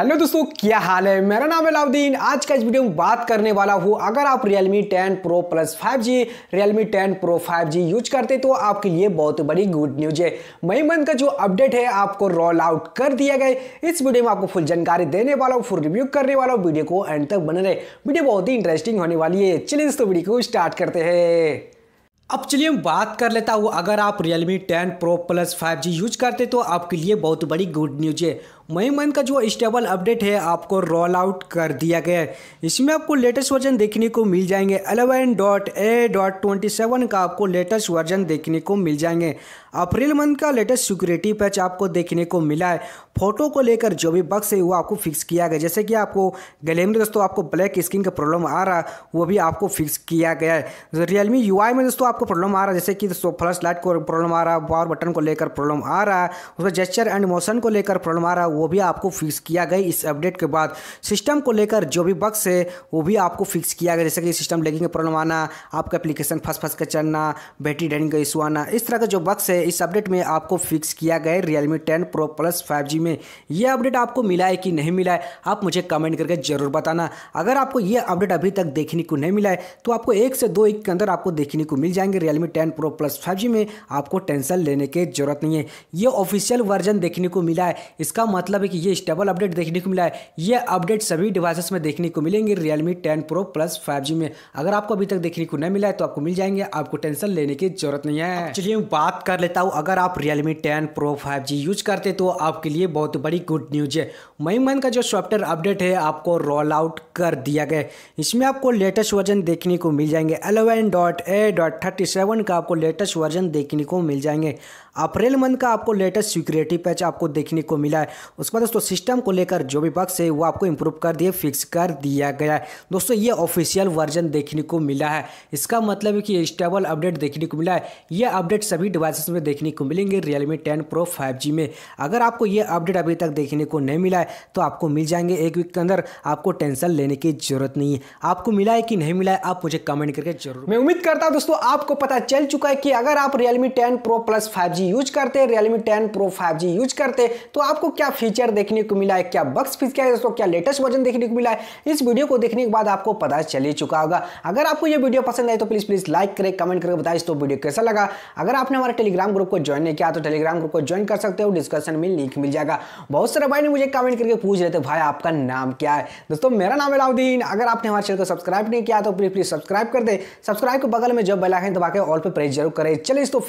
hello दोस्तों क्या हाल है मेरा नाम है लाउद्दीन आज का इस वीडियो में बात करने वाला हूँ अगर आप Realme 10 Pro Plus 5G, Realme 10 Pro 5G use करते तो आपके लिए बहुत बड़ी गुड न्यूज है मई मंथ का जो अपडेट है आपको रोल आउट कर दिया गया इस वीडियो में आपको फुल जानकारी देने वाला हूँ फुल रिव्यू करने वाला हूँ वीडियो को एंड तक बने रहे वीडियो बहुत ही इंटरेस्टिंग होने वाली है चलिए दोस्तों वीडियो को स्टार्ट करते हैं अब चलिए हम बात कर लेता हूँ अगर आप Realme 10 Pro Plus 5G use करते तो आपके लिए बहुत बड़ी गुड न्यूज है मई मंथ का जो स्टेबल अपडेट है आपको रोल आउट कर दिया गया है इसमें आपको लेटेस्ट वर्जन देखने को मिल जाएंगे eleven dot A dot twenty seven का आपको लेटेस्ट वर्जन देखने को मिल जाएंगे अप्रैल मंथ का लेटेस्ट सिक्योरिटी पैच आपको देखने को मिला है फोटो को लेकर जो भी बक्स है वो आपको फिक्स किया गया जैसे कि आपको गले में दोस्तों आपको ब्लैक स्किन का प्रॉब्लम आ रहा वो भी आपको फिक्स किया गया है रियलमी यू में दोस्तों आप आपको प्रॉब्लम आ रहा है जैसे कि दोस्तों फ्लश लाइट को प्रॉब्लम आ रहा है पावर बटन को लेकर प्रॉब्लम आ रहा है उसका जेस्चर एंड मोशन को लेकर प्रॉब्लम आ रहा है वो भी आपको फिक्स किया गया इस अपडेट के बाद सिस्टम को लेकर जो भी बक्स है वो भी आपको फिक्स किया गया जैसे कि सिस्टम लेकिन प्रॉब्लम आना आपका एप्लीकेशन फंस फंस के चलना बैटरी ड्रेनिंग का इशू आना इस तरह का जो बक्स है इस अपडेट में आपको फिक्स किया गया Realme ten pro plus five में ये अपडेट आपको मिला है कि नहीं मिला है आप मुझे कमेंट करके ज़रूर बताना अगर आपको ये अपडेट अभी तक देखने को नहीं मिला है तो आपको एक से दो एक के अंदर आपको देखने को मिल जाएंगे जाएंगे Realme ten pro plus five में आपको टेंशन लेने की जरूरत नहीं है ये ऑफिशियल वर्जन देखने को मिला है इसका मतलब है कि ये स्टेबल अपडेट देखने को मिला है ये अपडेट सभी डिवाइसेस में देखने को मिलेंगे Realme ten pro plus five में अगर आपको अभी तक देखने को नहीं मिला है तो आपको मिल जाएंगे आपको टेंशन लेने की जरूरत नहीं है चलिए बात कर लेता हूँ अगर आप Realme ten pro five use करते तो आपके लिए बहुत बड़ी गुड न्यूज है मई मन का जो सॉफ्टवेयर अपडेट है आपको रोल आउट कर दिया गया इसमें आपको लेटेस्ट वर्जन देखने को मिल जाएंगे eleven dot A dot thirty seven का आपको लेटेस्ट वर्जन देखने को मिल जाएंगे अप्रैल मंथ का आपको लेटेस्ट सिक्योरिटी पैच आपको देखने को मिला है उसके बाद दोस्तों सिस्टम को लेकर जो भी बक्स है वो आपको इंप्रूव कर दिए फिक्स कर दिया गया है दोस्तों ये ऑफिशियल वर्जन देखने को मिला है इसका मतलब है कि स्टेबल अपडेट देखने को मिला है ये अपडेट सभी डिवाइसेस में देखने को मिलेंगे रियलमी टेन प्रो फाइव में अगर आपको ये अपडेट अभी तक देखने को नहीं मिला है तो आपको मिल जाएंगे एक वीक के अंदर आपको टेंशन लेने की जरूरत नहीं है आपको मिला है कि नहीं मिला है आप मुझे कमेंट करके जरूर मैं उम्मीद करता हूँ दोस्तों आप आपको पता चल चुका है कि अगर आप Realme 10 Pro Plus 5G use करते हैं Realme 10 Pro 5G यूज करते हैं तो आपको क्या फीचर देखने को मिला है क्या बक्स क्या है दोस्तों क्या लेटेस्ट वर्जन देखने को मिला है इस वीडियो को देखने के बाद आपको पता चल ही चुका होगा अगर आपको यह वीडियो पसंद आए तो प्लीज़ प्लीज़ लाइक करें कमेंट करके बताइए तो वीडियो कैसा लगा अगर आपने हमारे टेलीग्राम ग्रुप को ज्वाइन नहीं किया तो टेलीग्राम ग्रुप को ज्वाइन कर सकते हो डिस्कशन में लिंक मिल जाएगा बहुत सारे भाई ने मुझे कमेंट करके पूछ रहे थे भाई आपका नाम क्या है दोस्तों मेरा नाम अलाउद्दीन अगर आपने हमारे चैनल को सब्सक्राइब नहीं किया तो प्लीज़ प्लीज़ सब्सक्राइब कर दे सब्सक्राइब के बगल में जब है दबा के ऑल पे प्रेस जरूर करें चलिए इसको तो